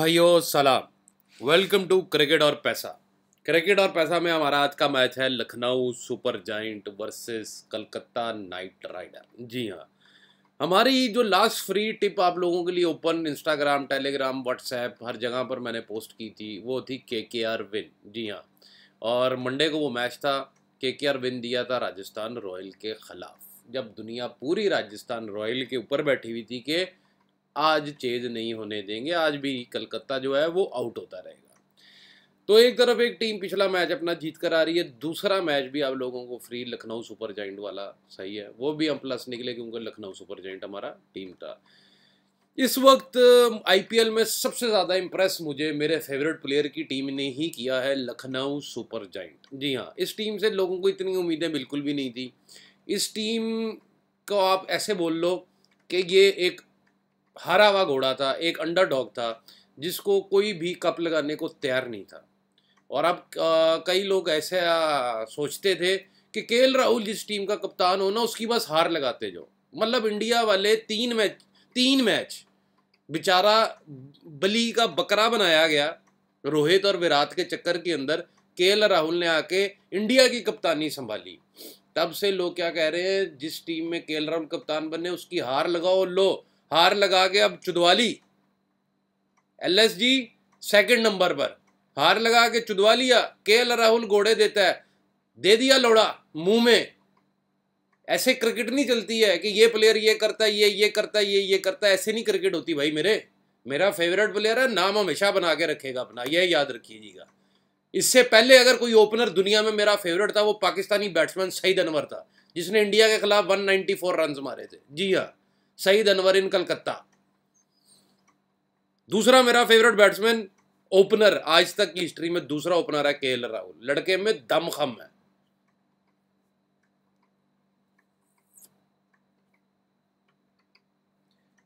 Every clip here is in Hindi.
भाइयो सलाम वेलकम टू क्रिकेट और पैसा क्रिकेट और पैसा में हमारा आज का मैच है Lucknow super giant versus Calcutta knight rider जी हाँ हमारी जो लास्ट फ्री टिप आप लोगों के लिए ओपन इंस्टाग्राम टेलीग्राम व्हाट्सएप हर जगह पर मैंने पोस्ट की थी वो थी के के आर विन जी हाँ और मंडे को वो मैच था के के आर विन दिया था राजस्थान रॉयल के खिलाफ जब दुनिया पूरी राजस्थान रॉयल के ऊपर बैठी हुई थी कि आज चेज नहीं होने देंगे आज भी कलकत्ता जो है वो आउट होता रहेगा तो एक तरफ एक टीम पिछला मैच अपना जीत कर आ रही है दूसरा मैच भी आप लोगों को फ्री लखनऊ सुपर जाइंट वाला सही है वो भी हम प्लस निकले क्योंकि लखनऊ सुपर जाइंट हमारा टीम था इस वक्त आईपीएल में सबसे ज़्यादा इम्प्रेस मुझे मेरे फेवरेट प्लेयर की टीम ने ही किया है लखनऊ सुपर जाइंट जी हाँ इस टीम से लोगों को इतनी उम्मीदें बिल्कुल भी नहीं थी इस टीम को आप ऐसे बोल लो कि ये एक हरा हुआ घोड़ा था एक अंडर डॉग था जिसको कोई भी कप लगाने को तैयार नहीं था और अब कई लोग ऐसे सोचते थे कि के राहुल जिस टीम का कप्तान हो ना उसकी बस हार लगाते जाओ मतलब इंडिया वाले तीन मैच तीन मैच बेचारा बली का बकरा बनाया गया रोहित और विराट के चक्कर के अंदर के राहुल ने आके इंडिया की कप्तानी संभाली तब से लोग क्या कह रहे हैं जिस टीम में के राहुल कप्तान बने उसकी हार लगाओ लो हार लगा के अब चुदवाली एल एस जी सेकेंड नंबर पर हार लगा के चुदवा लिया के एल राहुल घोड़े देता है दे दिया लोड़ा मुंह में ऐसे क्रिकेट नहीं चलती है कि ये प्लेयर ये करता है ये ये करता है ये ये करता है ऐसे नहीं क्रिकेट होती भाई मेरे मेरा फेवरेट प्लेयर है नाम हमेशा बना के रखेगा अपना यह याद रखिएगा इससे पहले अगर कोई ओपनर दुनिया में मेरा फेवरेट था वो पाकिस्तानी बैट्समैन सईद अनवर था जिसने इंडिया के खिलाफ 194 रन मारे थे जी हाँ सईद अनवर इन कलकत्ता दूसरा मेरा फेवरेट बैट्समैन ओपनर आज तक की हिस्ट्री में दूसरा ओपनर है के एल राहुल लड़के में दमखम है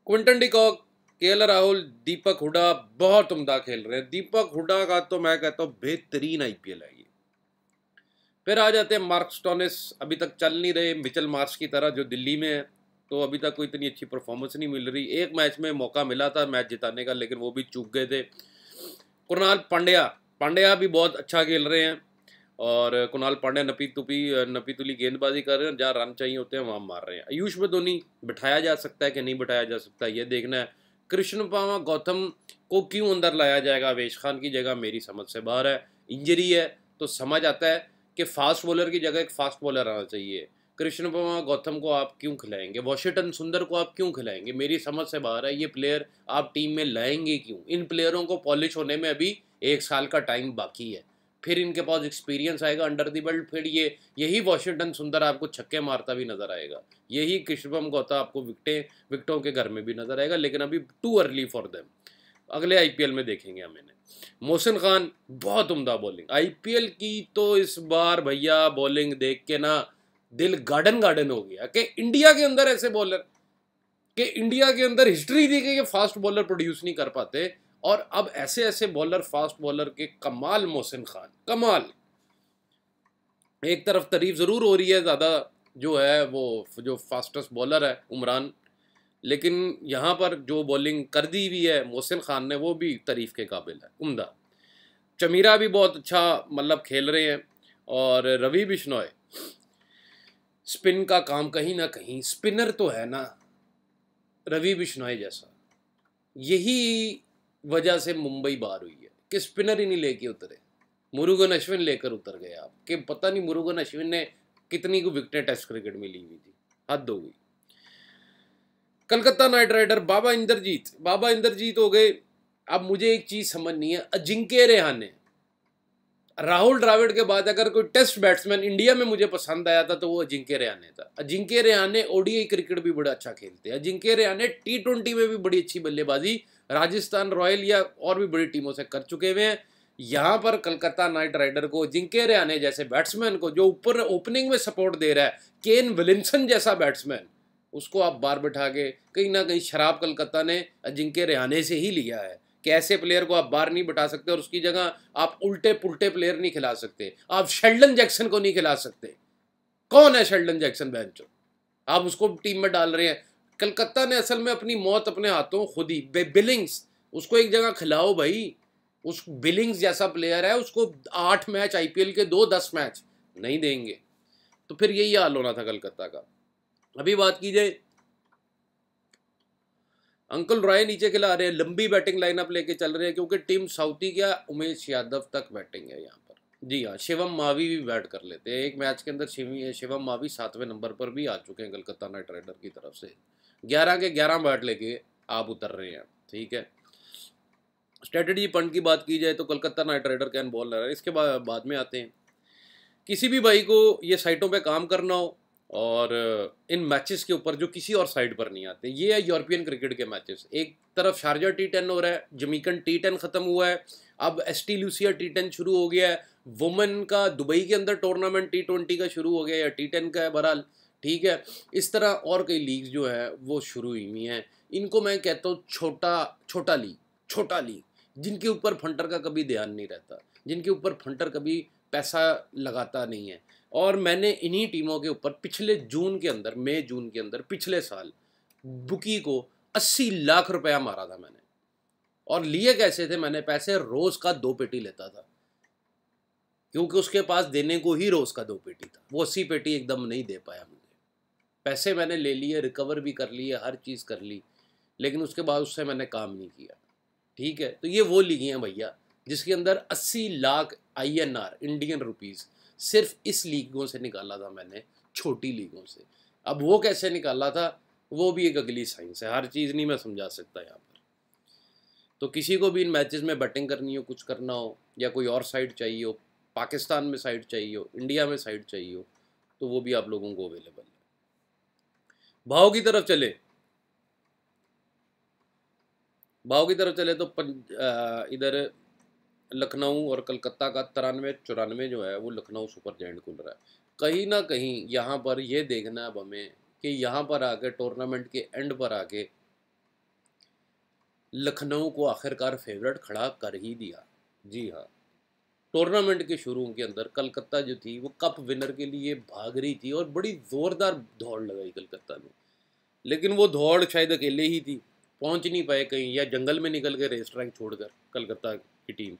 क्विंटन डिकॉक के राहुल दीपक हुडा बहुत उमदा खेल रहे हैं दीपक हुडा का तो मैं कहता हूं बेहतरीन आईपीएल है ये फिर आ जाते हैं मार्क स्टोनिस अभी तक चल नहीं रहे मिचल मार्च की तरह जो दिल्ली में है तो अभी तक कोई इतनी अच्छी परफॉर्मेंस नहीं मिल रही एक मैच में मौका मिला था मैच जिताने का लेकिन वो भी चूक गए थे कुणाल पांड्या पांड्या भी बहुत अच्छा खेल रहे हैं और कुणाल पांड्या नपी तुपी नपी तुली गेंदबाजी कर रहे हैं जहाँ रन चाहिए होते हैं वहाँ मार रहे हैं आयुष में धोनी तो बिठाया जा सकता है कि नहीं बिठाया जा सकता ये देखना है कृष्ण पावा गौतम को क्यों अंदर लाया जाएगा अवेश खान की जगह मेरी समझ से बाहर है इंजरी है तो समझ आता है कि फास्ट बॉलर की जगह एक फास्ट बॉलर आना चाहिए कृष्ण वर्मा गौतम को आप क्यों खिलाएंगे वॉशिंगटन सुंदर को आप क्यों खिलाएंगे मेरी समझ से बाहर है ये प्लेयर आप टीम में लाएंगे क्यों इन प्लेयरों को पॉलिश होने में अभी एक साल का टाइम बाकी है फिर इनके पास एक्सपीरियंस आएगा अंडर दी बेल्ट फिर ये यही वॉशिंगटन सुंदर आपको छक्के मारता भी नजर आएगा यही कृष्णम गौतम आपको विकटें विकटों के घर में भी नजर आएगा लेकिन अभी टू अर्ली फॉर देम अगले आईपीएल में देखेंगे हम इन्हें मोहसिन खान बहुत उम्दा बॉलिंग आईपीएल की तो इस बार भैया बॉलिंग देख के ना दिल गार्डन गार्डन हो गया कि इंडिया के अंदर ऐसे बॉलर कि इंडिया के अंदर हिस्ट्री दी गई कि फास्ट बॉलर प्रोड्यूस नहीं कर पाते और अब ऐसे ऐसे बॉलर फास्ट बॉलर के कमाल मोहसिन खान कमाल एक तरफ तारीफ ज़रूर हो रही है ज़्यादा जो है वो जो फास्टेस्ट बॉलर है उमरान लेकिन यहाँ पर जो बॉलिंग कर दी हुई है मोहसिन खान ने वो भी तारीफ़ के काबिल है उमदा चमीरा भी बहुत अच्छा मतलब खेल रहे हैं और रवि बिश्नोय स्पिन का काम कहीं ना कहीं स्पिनर तो है ना रवि बिश्नोई जैसा यही वजह से मुंबई बाहर हुई है कि स्पिनर ही नहीं लेके उतरे मुरुगन अश्विन लेकर उतर गए आप कि पता नहीं मुरुगन अश्विन ने कितनी को विकटें टेस्ट क्रिकेट में ली हुई थी हद हो गई कलकत्ता नाइट राइडर बाबा इंद्रजीत बाबा इंद्रजीत हो गए अब मुझे एक चीज़ समझ नहीं है अजिंक्य रेहाने राहुल द्राविड के बाद अगर कोई टेस्ट बैट्समैन इंडिया में मुझे पसंद आया था तो वो अजिंक्य रियाने था अजिंक्य रयाने ओडीआई क्रिकेट भी बड़ा अच्छा खेलते हैं अजिंक्य रियाने टी ट्वेंटी में भी बड़ी अच्छी बल्लेबाजी राजस्थान रॉयल या और भी बड़ी टीमों से कर चुके हुए हैं यहाँ पर कलकत्ता नाइट राइडर को अजिंक्य रियाने जैसे बैट्समैन को जो ऊपर ओपनिंग में सपोर्ट दे रहा है केन विलियमसन जैसा बैट्समैन उसको आप बार बैठा के कहीं ना कहीं शराब कलकत्ता ने अजिंक्य रहाने से ही लिया है कैसे प्लेयर को आप बाहर नहीं बिठा सकते और उसकी जगह आप उल्टे पुल्टे प्लेयर नहीं खिला सकते आप शेल्डन जैक्सन को नहीं खिला सकते कौन है शेल्डन जैक्सन बेंचो आप उसको टीम में डाल रहे हैं कलकत्ता ने असल में अपनी मौत अपने हाथों खुद ही बिलिंग्स उसको एक जगह खिलाओ भाई उस बिलिंग्स जैसा प्लेयर है उसको आठ मैच आईपीएल के दो दस मैच नहीं देंगे तो फिर यही हाल होना था कलकत्ता का अभी बात की जाए अंकल रॉय नीचे खिला रहे हैं लंबी बैटिंग लाइनअप लेके चल रहे हैं क्योंकि टीम साउथी क्या उमेश यादव तक बैटिंग है यहाँ पर जी हाँ शिवम मावी भी बैट कर लेते हैं एक मैच के अंदर शिवम मावी सातवें नंबर पर भी आ चुके हैं कलकत्ता नाइट राइडर की तरफ से ग्यारह के ग्यारह बैट लेके आप उतर रहे हैं ठीक है स्ट्रेटेजी पंड की बात की जाए तो कलकत्ता नाइट राइडर कैन बॉल रहा है इसके बाद में आते हैं किसी भी भाई को ये साइटों पर काम करना हो और इन मैचेस के ऊपर जो किसी और साइड पर नहीं आते ये है यूरोपियन क्रिकेट के मैचेस एक तरफ शारजा टी टेन हो रहा है जमीकन टी टेन ख़त्म हुआ है अब S T Lucia T ten शुरू हो गया है वुमेन का दुबई के अंदर टूर्नामेंट टी ट्वेंटी का शुरू हो गया या टी टेन का है बहरहाल ठीक है इस तरह और कई लीग जो है वो शुरू हुई हुई हैं इनको मैं कहता हूँ छोटा छोटा लीग छोटा लीग जिनके ऊपर फंटर का कभी ध्यान नहीं रहता जिनके ऊपर फंटर कभी पैसा लगाता नहीं है और मैंने इन्हीं टीमों के ऊपर पिछले जून के अंदर मई जून के अंदर पिछले साल बुकी को अस्सी लाख रुपया मारा था मैंने और लिए कैसे थे मैंने पैसे रोज का दो पेटी लेता था क्योंकि उसके पास देने को ही रोज का दो पेटी था वो अस्सी पेटी एकदम नहीं दे पाया मुझे पैसे मैंने ले लिए रिकवर भी कर लिए हर चीज़ कर ली लेकिन उसके बाद उससे मैंने काम नहीं किया ठीक है तो ये वो लीगी हैं भैया जिसके अंदर अस्सी lakh I N R Indian rupees सिर्फ इस लीगों से निकाला था मैंने छोटी लीगों से अब वो कैसे निकाला था वो भी एक अगली साइंस है हर चीज़ नहीं मैं समझा सकता यहाँ पर तो किसी को भी इन मैचेस में बैटिंग करनी हो कुछ करना हो या कोई और साइड चाहिए हो पाकिस्तान में साइड चाहिए हो इंडिया में साइड चाहिए हो तो वो भी आप लोगों को अवेलेबल है भाव की तरफ चले भाव की तरफ चले तो इधर लखनऊ और कलकत्ता का तिरानवे चौरानवे जो है वो लखनऊ सुपर जैंट कूलर है कहीं ना कहीं यहाँ पर ये देखना है अब हमें कि यहाँ पर आके टूर्नामेंट के एंड पर आके लखनऊ को आखिरकार फेवरेट खड़ा कर ही दिया जी हाँ टूर्नामेंट के शुरू के अंदर कलकत्ता जो थी वो कप विनर के लिए भाग रही थी और बड़ी ज़ोरदार दौड़ लगाई कलकत्ता में लेकिन वो दौड़ शायद अकेले ही थी पहुंच नहीं पाए कहीं या जंगल में निकल गए रेस्ट रैंक छोड़कर कलकत्ता की टीम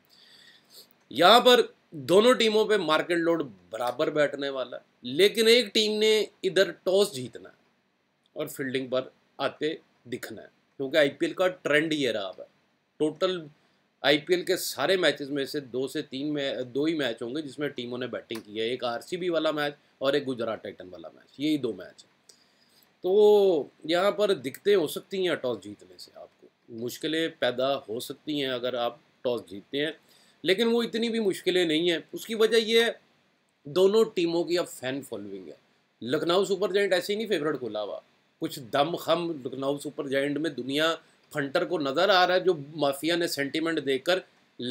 यहाँ पर दोनों टीमों पे मार्केट लोड बराबर बैठने वाला लेकिन एक टीम ने इधर टॉस जीतना है और फील्डिंग पर आते दिखना है क्योंकि आईपीएल का ट्रेंड ये रहा है टोटल आईपीएल के सारे मैचेस में से दो से तीन में दो ही मैच होंगे जिसमें टीमों ने बैटिंग की है एक आरसीबी वाला मैच और एक गुजरात टाइटन वाला मैच यही दो मैच है तो यहाँ पर दिक्कतें हो सकती हैं टॉस जीतने से आपको मुश्किलें पैदा हो सकती हैं अगर आप टॉस जीतते हैं लेकिन वो इतनी भी मुश्किलें नहीं हैं उसकी वजह ये दोनों टीमों की अब फैन फॉलोइंग है लखनऊ सुपर जाइंट ऐसे ही नहीं फेवरेट खुला हुआ कुछ दम खम लखनऊ सुपर जाइंट में दुनिया फंटर को नज़र आ रहा है जो माफिया ने सेंटिमेंट देकर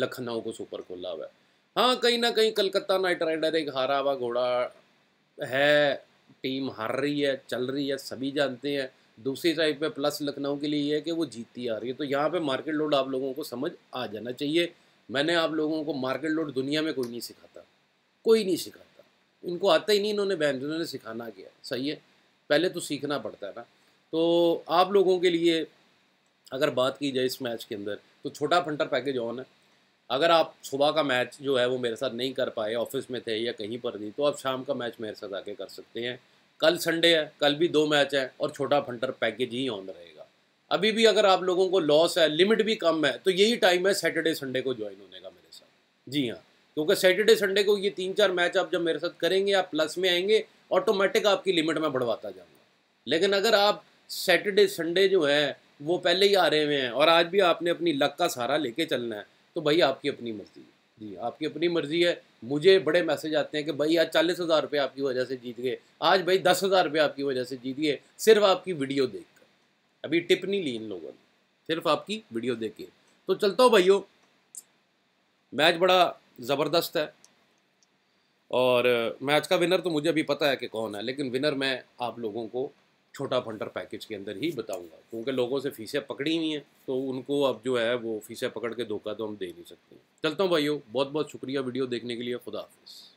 लखनऊ को सुपर खोला हुआ है हाँ कहीं ना कहीं कलकत्ता नाइट राइडर एक हारा हुआ घोड़ा है टीम हार रही है चल रही है सभी जानते हैं दूसरी साइड पे प्लस लखनऊ के लिए ये है कि वो जीतती आ रही है तो यहाँ पे मार्केट लोड आप लोगों को समझ आ जाना चाहिए मैंने आप लोगों को मार्केट लोड दुनिया में कोई नहीं सिखाता कोई नहीं सिखाता इनको आता ही नहीं इन्होंने बहन उन्होंने सिखाना किया सही है पहले तो सीखना पड़ता है ना तो आप लोगों के लिए अगर बात की जाए इस मैच के अंदर तो छोटा फंटर पैकेज ऑन है अगर आप सुबह का मैच जो है वो मेरे साथ नहीं कर पाए ऑफिस में थे या कहीं पर नहीं तो आप शाम का मैच मेरे साथ आके कर सकते हैं कल संडे है कल भी दो मैच है और छोटा फंटर पैकेज ही ऑन रहेगा अभी भी अगर आप लोगों को लॉस है लिमिट भी कम है तो यही टाइम है सैटरडे संडे को ज्वाइन होने का मेरे साथ जी हाँ क्योंकि सैटरडे संडे को ये तीन चार मैच आप जब मेरे साथ करेंगे आप प्लस में आएंगे ऑटोमेटिक आपकी लिमिट में बढ़वाता जाऊँगा लेकिन अगर आप सैटरडे संडे जो है वो पहले ही आ रहे हुए हैं और आज भी आपने अपनी लक का सहारा लेके चलना है तो भाई आपकी अपनी मर्ज़ी है जी हाँ, आपकी अपनी मर्ज़ी है मुझे बड़े मैसेज आते हैं कि भाई आज चालीस हज़ार रुपये आपकी वजह से जीत गए आज भाई दस हज़ार रुपये आपकी वजह से जीत गए सिर्फ आपकी वीडियो देख कर अभी टिप नहीं ली इन लोगों ने सिर्फ आपकी वीडियो देखिए तो चलता हूँ भाइयों मैच बड़ा ज़बरदस्त है और मैच का विनर तो मुझे अभी पता है कि कौन है लेकिन विनर मैं आप लोगों को छोटा फंडर पैकेज के अंदर ही बताऊंगा क्योंकि लोगों से फीसें पकड़ी हुई हैं तो उनको अब जो है वो फीसें पकड़ के धोखा तो हम दे नहीं सकते चलता हूँ भाइयों बहुत बहुत शुक्रिया वीडियो देखने के लिए खुदा हाफिज़